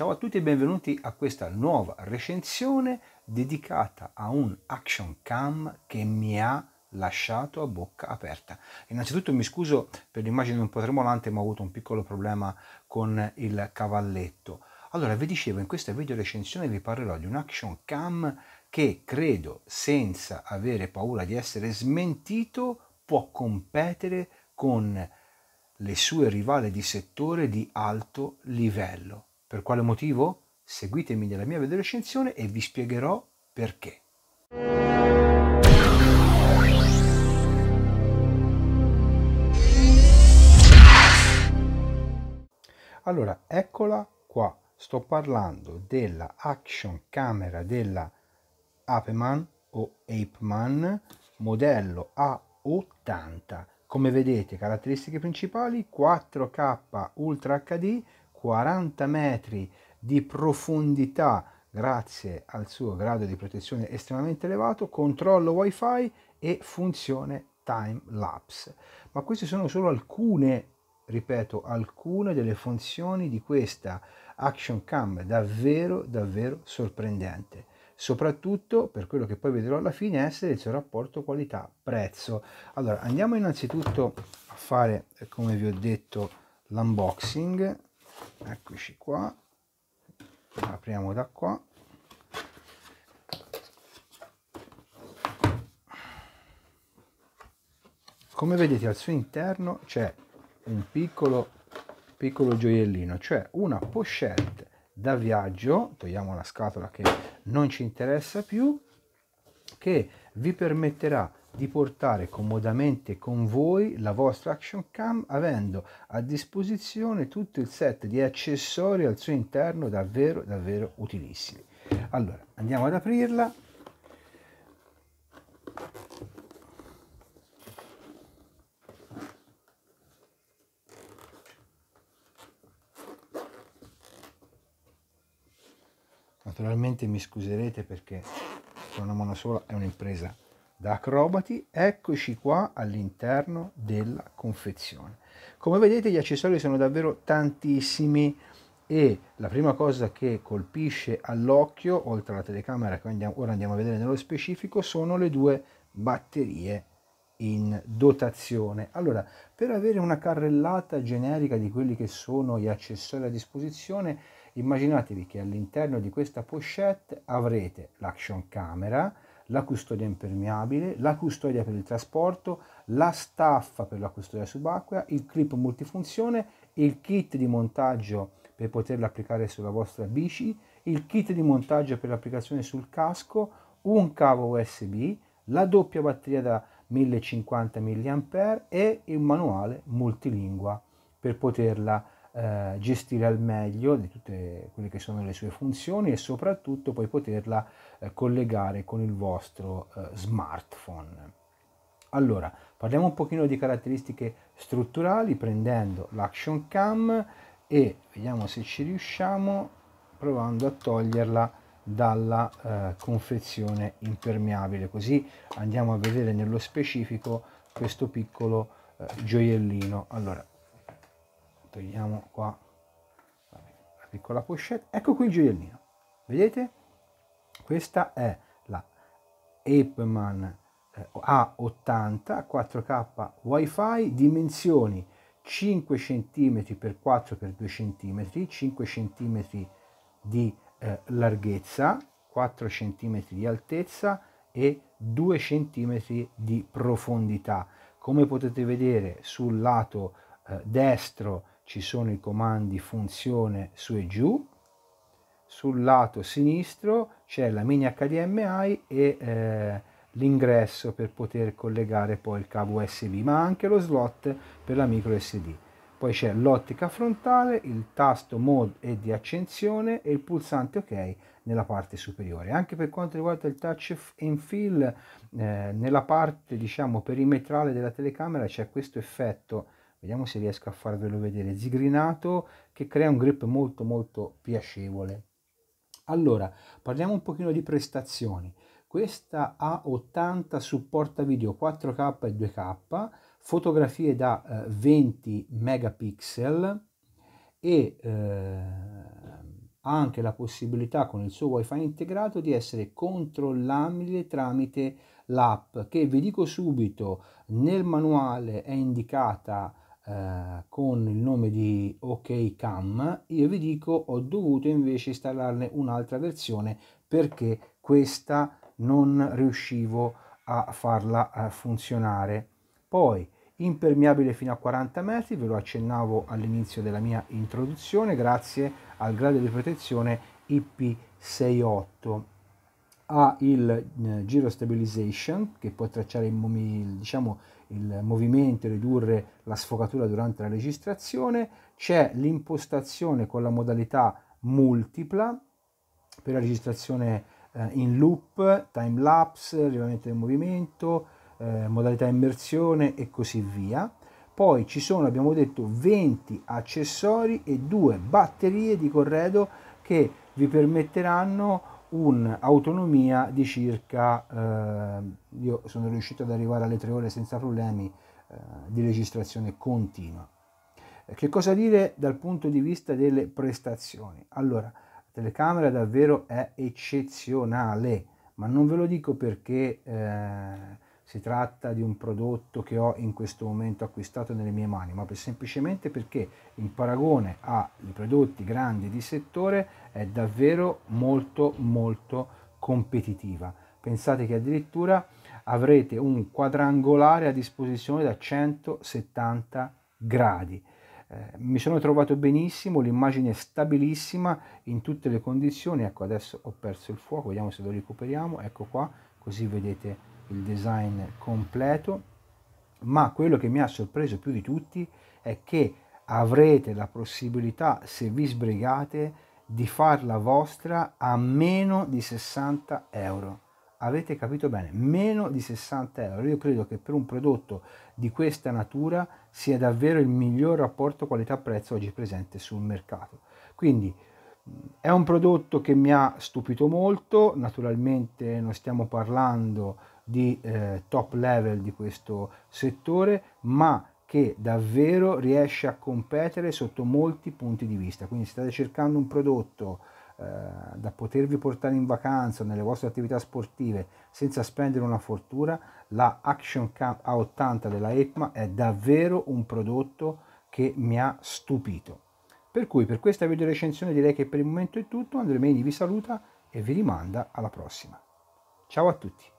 Ciao a tutti e benvenuti a questa nuova recensione dedicata a un action cam che mi ha lasciato a bocca aperta. Innanzitutto mi scuso per l'immagine un po' tremolante, ma ho avuto un piccolo problema con il cavalletto. Allora, vi dicevo, in questa video recensione vi parlerò di un action cam che credo, senza avere paura di essere smentito, può competere con le sue rivali di settore di alto livello per quale motivo? Seguitemi nella mia videorecensione e vi spiegherò perché. Allora, eccola qua. Sto parlando della action camera della Apeman o Apeman modello A80. Come vedete, caratteristiche principali 4K Ultra HD 40 metri di profondità grazie al suo grado di protezione estremamente elevato, controllo wifi e funzione time lapse. Ma queste sono solo alcune, ripeto, alcune delle funzioni di questa action cam davvero davvero sorprendente soprattutto per quello che poi vedrò alla fine essere il suo rapporto qualità prezzo allora andiamo innanzitutto a fare come vi ho detto l'unboxing eccoci qua apriamo da qua come vedete al suo interno c'è un piccolo piccolo gioiellino cioè una pochette da viaggio togliamo la scatola che non ci interessa più che vi permetterà di portare comodamente con voi la vostra action cam avendo a disposizione tutto il set di accessori al suo interno davvero davvero utilissimi. Allora, andiamo ad aprirla. Naturalmente mi scuserete perché con una mano sola è un'impresa da acrobati, eccoci qua all'interno della confezione. Come vedete gli accessori sono davvero tantissimi e la prima cosa che colpisce all'occhio, oltre alla telecamera che andiamo, ora andiamo a vedere nello specifico, sono le due batterie in dotazione. Allora, per avere una carrellata generica di quelli che sono gli accessori a disposizione, immaginatevi che all'interno di questa pochette avrete l'action camera, la custodia impermeabile, la custodia per il trasporto, la staffa per la custodia subacquea, il clip multifunzione, il kit di montaggio per poterla applicare sulla vostra bici, il kit di montaggio per l'applicazione sul casco, un cavo USB, la doppia batteria da 1050 mAh e il manuale multilingua per poterla eh, gestire al meglio di tutte quelle che sono le sue funzioni e soprattutto poi poterla eh, collegare con il vostro eh, smartphone. Allora, parliamo un pochino di caratteristiche strutturali prendendo l'action cam e vediamo se ci riusciamo provando a toglierla dalla eh, confezione impermeabile così andiamo a vedere nello specifico questo piccolo eh, gioiellino allora togliamo qua la piccola pochette ecco qui il gioiellino vedete questa è la Apeman eh, A80 4K WiFi dimensioni 5 cm x 4 x 2 cm 5 cm di eh, larghezza 4 cm di altezza e 2 cm di profondità come potete vedere sul lato eh, destro ci sono i comandi funzione su e giù, sul lato sinistro c'è la mini HDMI e eh, l'ingresso per poter collegare poi il cavo USB, ma anche lo slot per la micro SD. Poi c'è l'ottica frontale, il tasto mode e di accensione e il pulsante ok nella parte superiore. Anche per quanto riguarda il touch and feel, eh, nella parte diciamo perimetrale della telecamera c'è questo effetto vediamo se riesco a farvelo vedere, zigrinato che crea un grip molto molto piacevole. Allora, parliamo un pochino di prestazioni. Questa ha 80 supporta video 4K e 2K, fotografie da eh, 20 megapixel e eh, ha anche la possibilità con il suo wifi integrato di essere controllabile tramite l'app che vi dico subito nel manuale è indicata eh, con il nome di OK Cam, io vi dico ho dovuto invece installarne un'altra versione perché questa non riuscivo a farla eh, funzionare. Poi impermeabile fino a 40 metri, ve lo accennavo all'inizio della mia introduzione, grazie al grado di protezione IP68. Ha il eh, giro stabilization che può tracciare il, diciamo, il movimento e ridurre la sfocatura durante la registrazione, c'è l'impostazione con la modalità multipla per la registrazione eh, in loop, time lapse, rilevamento del movimento, eh, modalità immersione e così via. Poi ci sono, abbiamo detto, 20 accessori e due batterie di corredo che vi permetteranno un'autonomia di circa, eh, io sono riuscito ad arrivare alle tre ore senza problemi eh, di registrazione continua. Eh, che cosa dire dal punto di vista delle prestazioni? Allora, la telecamera davvero è eccezionale, ma non ve lo dico perché... Eh, si tratta di un prodotto che ho in questo momento acquistato nelle mie mani, ma per semplicemente perché in paragone ai prodotti grandi di settore è davvero molto molto competitiva. Pensate che addirittura avrete un quadrangolare a disposizione da 170 gradi. Eh, mi sono trovato benissimo, l'immagine è stabilissima in tutte le condizioni. Ecco, adesso ho perso il fuoco, vediamo se lo recuperiamo. Ecco qua, così vedete il design completo, ma quello che mi ha sorpreso più di tutti è che avrete la possibilità, se vi sbrigate, di farla vostra a meno di 60 euro. Avete capito bene, meno di 60 euro. Io credo che per un prodotto di questa natura sia davvero il miglior rapporto qualità-prezzo oggi presente sul mercato. Quindi mm, è un prodotto che mi ha stupito molto, naturalmente non stiamo parlando di eh, top level di questo settore, ma che davvero riesce a competere sotto molti punti di vista. Quindi se state cercando un prodotto eh, da potervi portare in vacanza nelle vostre attività sportive senza spendere una fortuna, la Action Camp A80 della EPMA è davvero un prodotto che mi ha stupito. Per cui per questa video recensione direi che per il momento è tutto, Andremeni vi saluta e vi rimanda alla prossima. Ciao a tutti!